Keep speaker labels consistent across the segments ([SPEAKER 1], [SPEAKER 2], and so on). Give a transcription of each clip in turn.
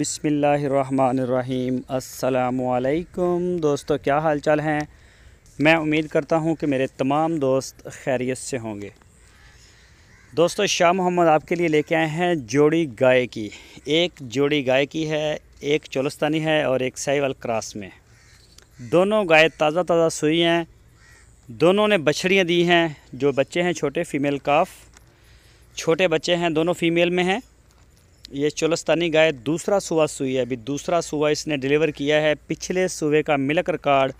[SPEAKER 1] बसमिलकुम दोस्तों क्या हाल चाल हैं मैं उम्मीद करता हूं कि मेरे तमाम दोस्त खैरियत से होंगे दोस्तों शाह मोहम्मद आपके लिए लेके आए हैं जोड़ी गाय की एक जोड़ी गाय की है एक चोलस्तानी है और एक साइवल क्रॉस में दोनों गाय ताज़ा ताज़ा सुई हैं दोनों ने बछड़ियाँ दी हैं जो बच्चे हैं छोटे फीमेल काफ छोटे बच्चे हैं दोनों फीमेल में हैं ये चोलस्तानी गाय दूसरा सुबह सुई है अभी दूसरा सुबह इसने डिलीवर किया है पिछले सुबह का मिलक रिकॉर्ड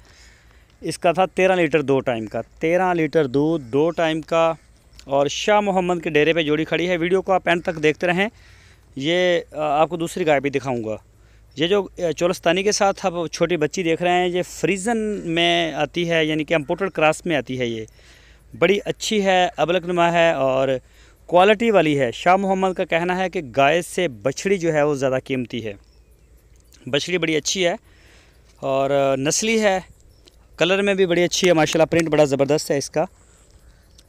[SPEAKER 1] इसका था तेरह लीटर दो टाइम का तेरह लीटर दूध दो टाइम का और शाह मोहम्मद के डेरे पे जोड़ी खड़ी है वीडियो को आप एंड तक देखते रहें ये आपको दूसरी गाय भी दिखाऊंगा ये जो चोलस्तानी के साथ आप छोटी बच्ची देख रहे हैं ये फ्रीजन में आती है यानी कि इम्पोर्टेड क्रास में आती है ये बड़ी अच्छी है अबलकनुमा है और क्वालिटी वाली है शाह मोहम्मद का कहना है कि गाय से बछड़ी जो है वो ज़्यादा कीमती है बछड़ी बड़ी अच्छी है और नस्ली है कलर में भी बड़ी अच्छी है माशाल्लाह प्रिंट बड़ा ज़बरदस्त है इसका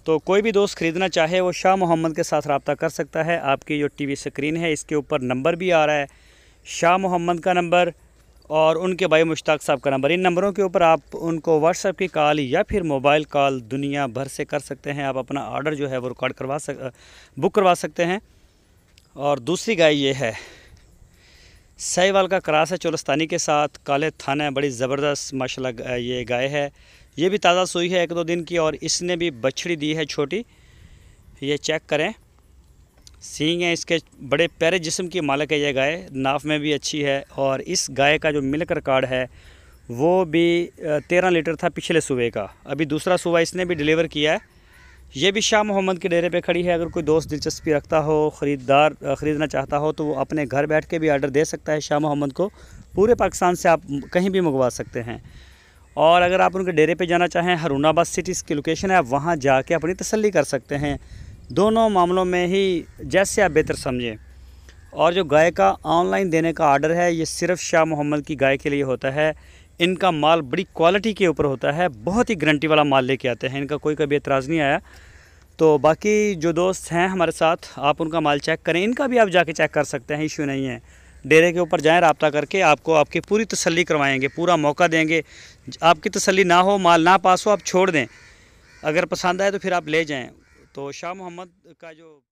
[SPEAKER 1] तो कोई भी दोस्त ख़रीदना चाहे वो शाह मोहम्मद के साथ रबता कर सकता है आपकी जो टी स्क्रीन है इसके ऊपर नंबर भी आ रहा है शाह मोहम्मद का नंबर और उनके भाई मुश्ताक साहब का नंबर इन नंबरों के ऊपर आप उनको व्हाट्सएप की कॉल या फिर मोबाइल कॉल दुनिया भर से कर सकते हैं आप अपना ऑर्डर जो है वो रिकॉर्ड करवा सक बुक करवा सकते हैं और दूसरी गाय ये है सहीवाल का क्रास है चोलस्तानी के साथ काले थाना है बड़ी ज़बरदस्त माशाला ये गाय है ये भी ताज़ा सुई है एक दो दिन की और इसने भी बछड़ी दी है छोटी ये चेक करें सींग है इसके बड़े प्यारे जिस्म की मालक है ये गाय नाफ में भी अच्छी है और इस गाय का जो मिल्क रिकॉर्ड है वो भी तेरह लीटर था पिछले सुबह का अभी दूसरा सुबह इसने भी डिलीवर किया है ये भी शाह मोहम्मद के डेरे पे खड़ी है अगर कोई दोस्त दिलचस्पी रखता हो ख़रीदार ख़रीदना चाहता हो तो वो अपने घर बैठ के भी आर्डर दे सकता है शाह मोहम्मद को पूरे पाकिस्तान से आप कहीं भी मंगवा सकते हैं और अगर आप उनके डेरे पे जाना चाहें हरूणाबाद सिटी इसकी लोकेशन है आप वहाँ जाके अपनी तसल्ली कर सकते हैं दोनों मामलों में ही जैसे आप बेहतर समझें और जो गाय का ऑनलाइन देने का आर्डर है ये सिर्फ शाह मोहम्मद की गाय के लिए होता है इनका माल बड़ी क्वालिटी के ऊपर होता है बहुत ही गारंटी वाला माल लेके आते हैं इनका कोई कभी एतराज़ नहीं आया तो बाकी जो दोस्त हैं हमारे साथ आप उनका माल चेक करें इनका भी आप जाके चेक कर सकते हैं इशू नहीं है डेरे के ऊपर जाएँ रबता करके आपको आपकी पूरी तसली करवाएंगे पूरा मौका देंगे आपकी तसली ना हो माल ना पास हो आप छोड़ दें अगर पसंद आए तो फिर आप ले जाएँ तो शाह मोहम्मद का जो